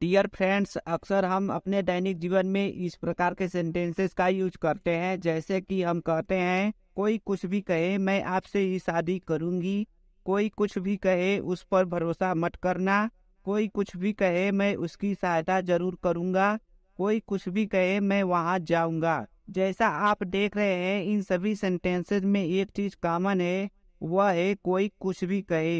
dear friends अक्सर हम अपने दैनिक जीवन में इस प्रकार के सेंटेंसेस का यूज करते हैं जैसे कि हम कहते हैं कोई कुछ भी कहे मैं आपसे ही शादी करूंगी कोई कुछ भी कहे उस पर भरोसा मत करना कोई कुछ भी कहे मैं उसकी सहायता जरूर करूंगा कोई कुछ भी कहे मैं वहाँ जाऊंगा जैसा आप देख रहे हैं इन सभी सेंटेंसेस में एक चीज कॉमन है वह है कोई कुछ भी कहे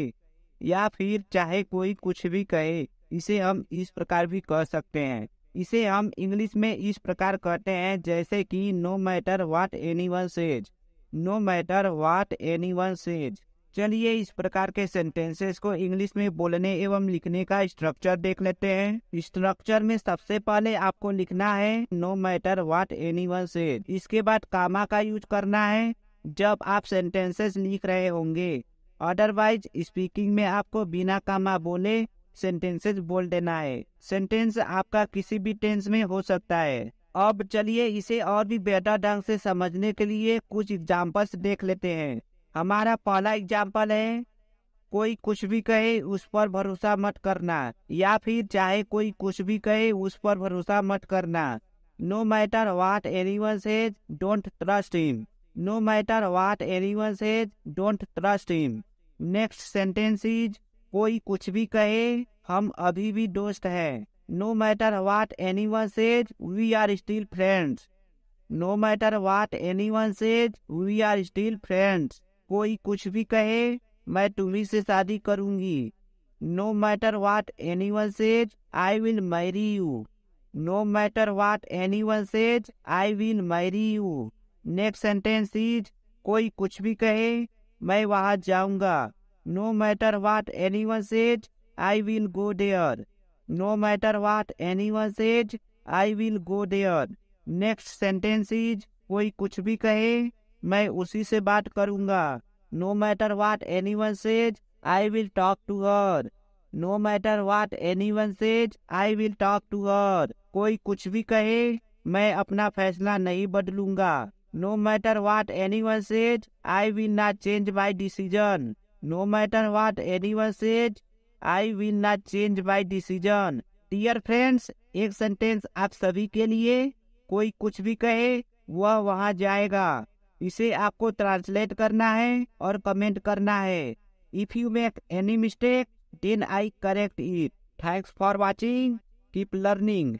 या फिर चाहे कोई कुछ भी कहे इसे हम इस प्रकार भी कह सकते हैं इसे हम इंग्लिश में इस प्रकार कहते हैं जैसे कि no matter what anyone says no matter what anyone says चलिए इस प्रकार के सेंटेंसेस को इंग्लिश में बोलने एवं लिखने का स्ट्रक्चर देख लेते हैं स्ट्रक्चर में सबसे पहले आपको लिखना है no matter what anyone says इसके बाद कामा का यूज करना है जब आप सेंटेंसेस लिख रहे होंगे अदरवाइज स्पीकिंग में आपको बिना कामा बोले सेंटेंसेस बोल देना है सेंटेंस आपका किसी भी टेंस में हो सकता है अब चलिए इसे और भी बेहतर ढंग से समझने के लिए कुछ एग्जाम्पल्स देख लेते हैं हमारा पहला एग्जाम्पल है कोई कुछ भी कहे उस पर भरोसा मत करना या फिर चाहे कोई कुछ भी कहे उस पर भरोसा मत करना no matter what anyone says don't trust him no matter what anyone says don't trust him next sentence is कोई कुछ भी कहे हम अभी भी दोस्त हैं no matter what anyone says we are still friends no matter what anyone says we are still friends कोई कुछ भी कहे मैं तुम्ही से शादी करूंगी no matter what anyone says I will marry you no matter what anyone says I will marry you next sentence is कोई कुछ भी कहे मैं वहां जाऊंगा no matter what anyone says I will go there no matter what anyone says I will go there next sentence is कोई कुछ भी कहे मैं उसी से बात करूंगा no matter what anyone says I will talk to her no matter what anyone says I will talk to her कोई कुछ भी कहे मैं अपना फैसला नहीं बदलूंगा no matter what anyone says I will not change my decision no matter what anyone says I will not change my decision dear friends एक सेंटेंस आप सभी के लिए कोई कुछ भी कहे वह वहाँ जाएगा इसे आपको ट्रांसलेट करना है और कमेंट करना है if you make any mistake then I correct it thanks for watching keep learning